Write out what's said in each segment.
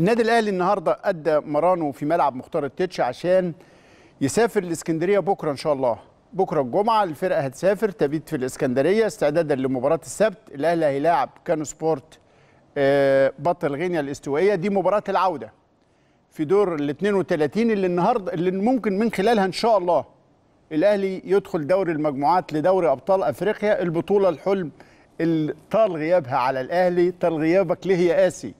النادي الاهلي النهارده ادى مرانه في ملعب مختار التتش عشان يسافر الاسكندريه بكره ان شاء الله بكره الجمعه الفرقه هتسافر تبيت في الاسكندريه استعدادا لمباراه السبت الاهلي هيلاعب كانو سبورت آه، بطل غينيا الاستوائيه دي مباراه العوده في دور ال 32 اللي النهارده اللي ممكن من خلالها ان شاء الله الاهلي يدخل دوري المجموعات لدوري ابطال افريقيا البطوله الحلم اللي طال غيابها على الاهلي طال غيابك ليه يا قاسي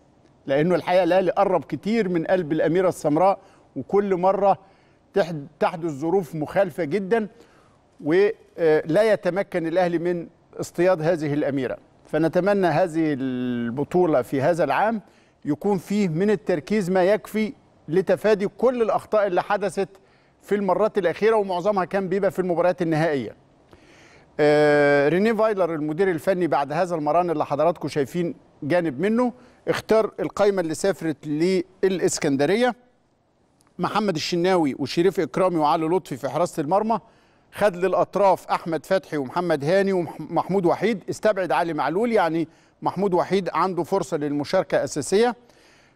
لانه الحقيقه الاهلي قرب كتير من قلب الاميره السمراء وكل مره تحدث ظروف مخالفه جدا ولا آه، يتمكن الاهلي من اصطياد هذه الاميره فنتمنى هذه البطوله في هذا العام يكون فيه من التركيز ما يكفي لتفادي كل الاخطاء اللي حدثت في المرات الاخيره ومعظمها كان بيبقى في المباريات النهائيه آه، ريني فايلر المدير الفني بعد هذا المران اللي حضراتكم شايفين جانب منه اختار القايمة اللي سافرت للإسكندرية محمد الشناوي وشريف إكرامي وعلي لطفي في حراسة المرمى خد للأطراف أحمد فتحي ومحمد هاني ومحمود وحيد استبعد علي معلول يعني محمود وحيد عنده فرصة للمشاركة أساسية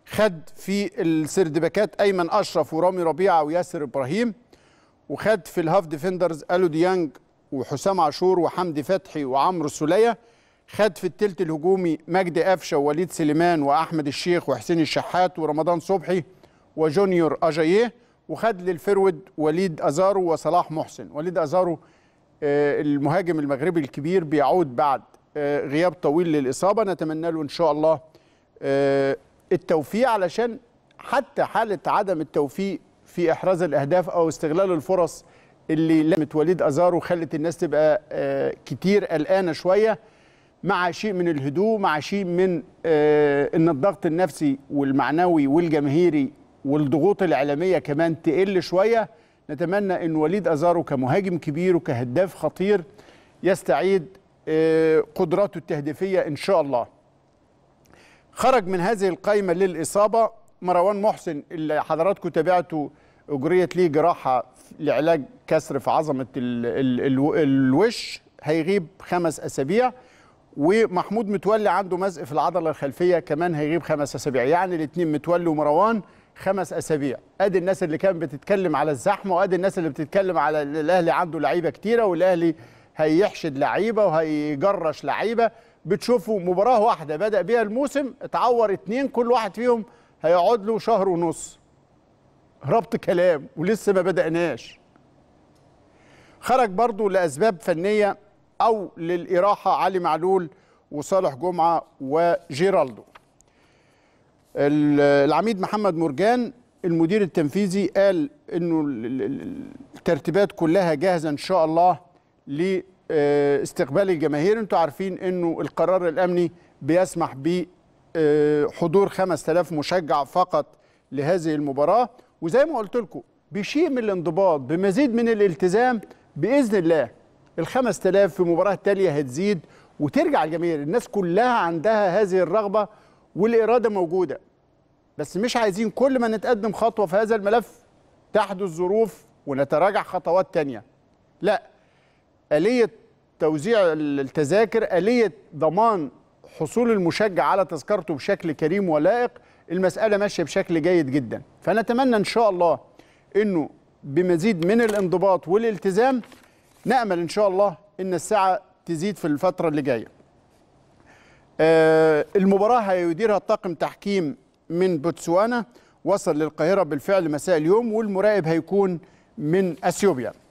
خد في السردباكات أيمن أشرف ورامي ربيعة وياسر إبراهيم وخد في الهاف ديفندرز ألو ديانج وحسام عاشور وحمدي فتحي وعمرو السوليه خد في التلت الهجومي مجدي قفشه ووليد سليمان واحمد الشيخ وحسين الشحات ورمضان صبحي وجونيور اجاييه وخد للفرود وليد ازارو وصلاح محسن وليد ازارو آه، المهاجم المغربي الكبير بيعود بعد آه، غياب طويل للاصابه نتمنى له ان شاء الله آه، التوفيق علشان حتى حاله عدم التوفيق في احراز الاهداف او استغلال الفرص اللي لمت وليد ازارو خلت الناس تبقى كتير قلقانه شويه مع شيء من الهدوء مع شيء من آه، ان الضغط النفسي والمعنوي والجماهيري والضغوط الاعلاميه كمان تقل شويه نتمنى ان وليد ازارو كمهاجم كبير وكهداف خطير يستعيد آه، قدراته التهديفيه ان شاء الله خرج من هذه القائمه للاصابه مروان محسن اللي حضراتكم تابعته اجريت ليه جراحه لعلاج كسر في عظمه الوش هيغيب خمس اسابيع ومحمود متولي عنده مزق في العضله الخلفيه كمان هيغيب خمس اسابيع يعني الاثنين متولي ومروان خمس اسابيع ادي الناس اللي كانت بتتكلم على الزحمه وادي الناس اللي بتتكلم على الاهلي عنده لعيبه كتيره والاهلي هيحشد لعيبه وهيجرش لعيبه بتشوفوا مباراه واحده بدا بيها الموسم اتعور اثنين كل واحد فيهم هيقعد له شهر ونص ربط كلام ولسه ما بدأناش خرج برضو لأسباب فنية أو للإراحة علي معلول وصالح جمعة وجيرالدو العميد محمد مرجان المدير التنفيذي قال انه الترتيبات كلها جاهزه ان شاء الله لاستقبال الجماهير انتوا عارفين انه القرار الامني بيسمح بحضور 5000 مشجع فقط لهذه المباراه وزي ما قلت لكم بشيء من الانضباط بمزيد من الالتزام باذن الله ال 5000 في مباراه تاليه هتزيد وترجع الجماهير الناس كلها عندها هذه الرغبه والاراده موجوده بس مش عايزين كل ما نتقدم خطوه في هذا الملف تحدث ظروف ونتراجع خطوات تانية لا آلية توزيع التذاكر آلية ضمان حصول المشجع على تذكرته بشكل كريم ولائق المسألة ماشية بشكل جيد جدا فنتمنى إن شاء الله أنه بمزيد من الانضباط والالتزام نأمل إن شاء الله إن الساعة تزيد في الفترة اللي جاية آه، المباراة هيديرها طاقم تحكيم من بوتسوانا وصل للقاهرة بالفعل مساء اليوم والمراقب هيكون من أثيوبيا